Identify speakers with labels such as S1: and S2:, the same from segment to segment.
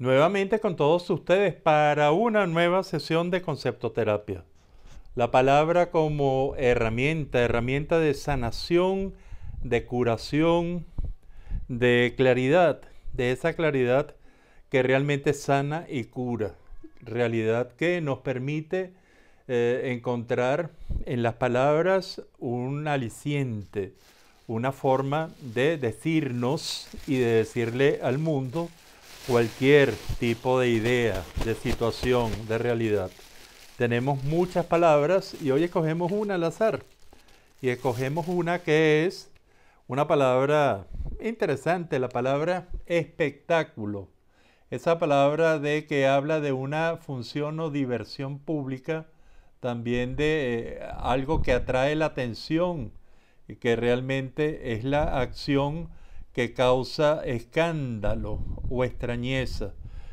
S1: Nuevamente con todos ustedes para una nueva sesión de conceptoterapia. La palabra como herramienta, herramienta de sanación, de curación, de claridad, de esa claridad que realmente sana y cura. Realidad que nos permite eh, encontrar en las palabras un aliciente, una forma de decirnos y de decirle al mundo cualquier tipo de idea, de situación, de realidad. Tenemos muchas palabras y hoy escogemos una al azar. Y escogemos una que es una palabra interesante, la palabra espectáculo. Esa palabra de que habla de una función o diversión pública, también de eh, algo que atrae la atención, y que realmente es la acción que causa escándalo o extrañeza.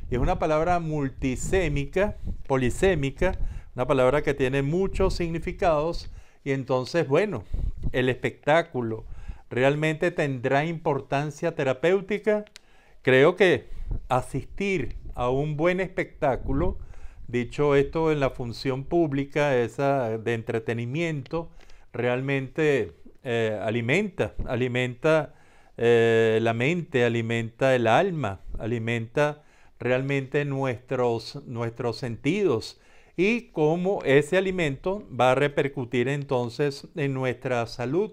S1: Y es una palabra multisémica, polisémica, una palabra que tiene muchos significados y entonces, bueno, el espectáculo realmente tendrá importancia terapéutica. Creo que asistir a un buen espectáculo, dicho esto en la función pública, esa de entretenimiento, realmente eh, alimenta, alimenta eh, la mente, alimenta el alma, alimenta realmente nuestros, nuestros sentidos y cómo ese alimento va a repercutir entonces en nuestra salud,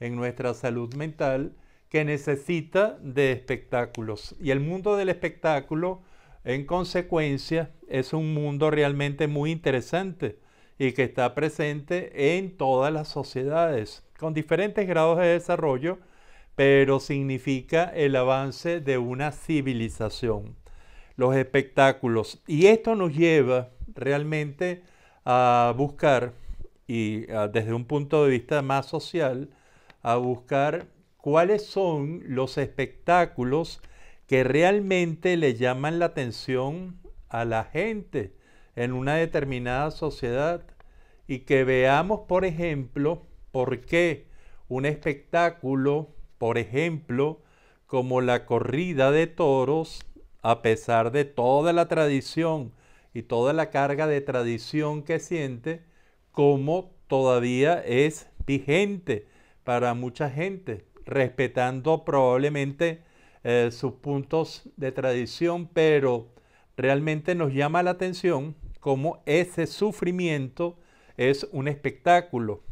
S1: en nuestra salud mental que necesita de espectáculos. Y el mundo del espectáculo, en consecuencia, es un mundo realmente muy interesante y que está presente en todas las sociedades, con diferentes grados de desarrollo, pero significa el avance de una civilización, los espectáculos. Y esto nos lleva realmente a buscar, y desde un punto de vista más social, a buscar cuáles son los espectáculos que realmente le llaman la atención a la gente en una determinada sociedad y que veamos, por ejemplo, por qué un espectáculo por ejemplo, como la corrida de toros, a pesar de toda la tradición y toda la carga de tradición que siente, como todavía es vigente para mucha gente, respetando probablemente eh, sus puntos de tradición, pero realmente nos llama la atención cómo ese sufrimiento es un espectáculo,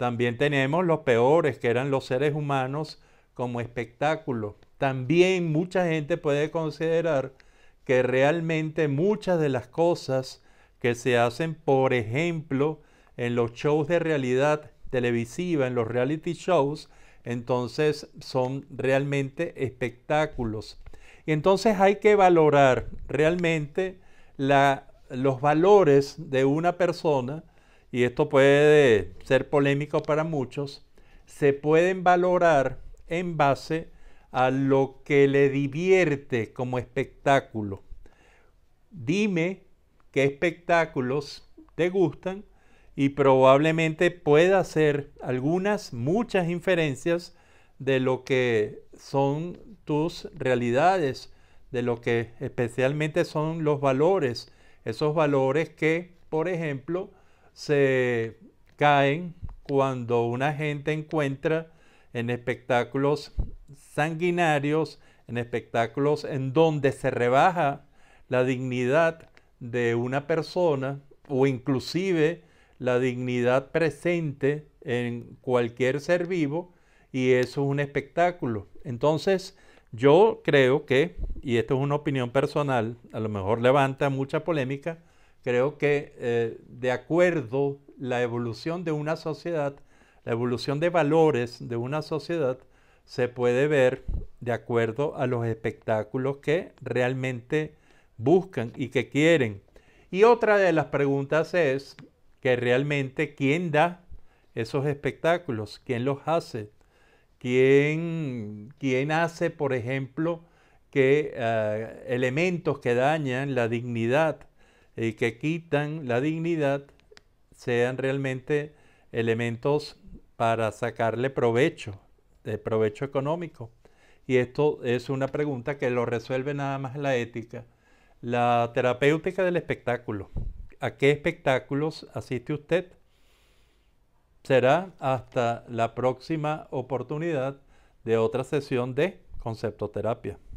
S1: también tenemos los peores, que eran los seres humanos como espectáculo. También mucha gente puede considerar que realmente muchas de las cosas que se hacen, por ejemplo, en los shows de realidad televisiva, en los reality shows, entonces son realmente espectáculos. Y entonces hay que valorar realmente los valores de una persona y esto puede ser polémico para muchos, se pueden valorar en base a lo que le divierte como espectáculo. Dime qué espectáculos te gustan y probablemente pueda hacer algunas, muchas inferencias de lo que son tus realidades, de lo que especialmente son los valores, esos valores que, por ejemplo, se caen cuando una gente encuentra en espectáculos sanguinarios, en espectáculos en donde se rebaja la dignidad de una persona o inclusive la dignidad presente en cualquier ser vivo y eso es un espectáculo. Entonces, yo creo que, y esto es una opinión personal, a lo mejor levanta mucha polémica, Creo que eh, de acuerdo la evolución de una sociedad, la evolución de valores de una sociedad se puede ver de acuerdo a los espectáculos que realmente buscan y que quieren. Y otra de las preguntas es que realmente quién da esos espectáculos, quién los hace, quién, hace, por ejemplo, que eh, elementos que dañan la dignidad y que quitan la dignidad sean realmente elementos para sacarle provecho, de provecho económico. Y esto es una pregunta que lo resuelve nada más la ética. La terapéutica del espectáculo. ¿A qué espectáculos asiste usted? Será hasta la próxima oportunidad de otra sesión de conceptoterapia.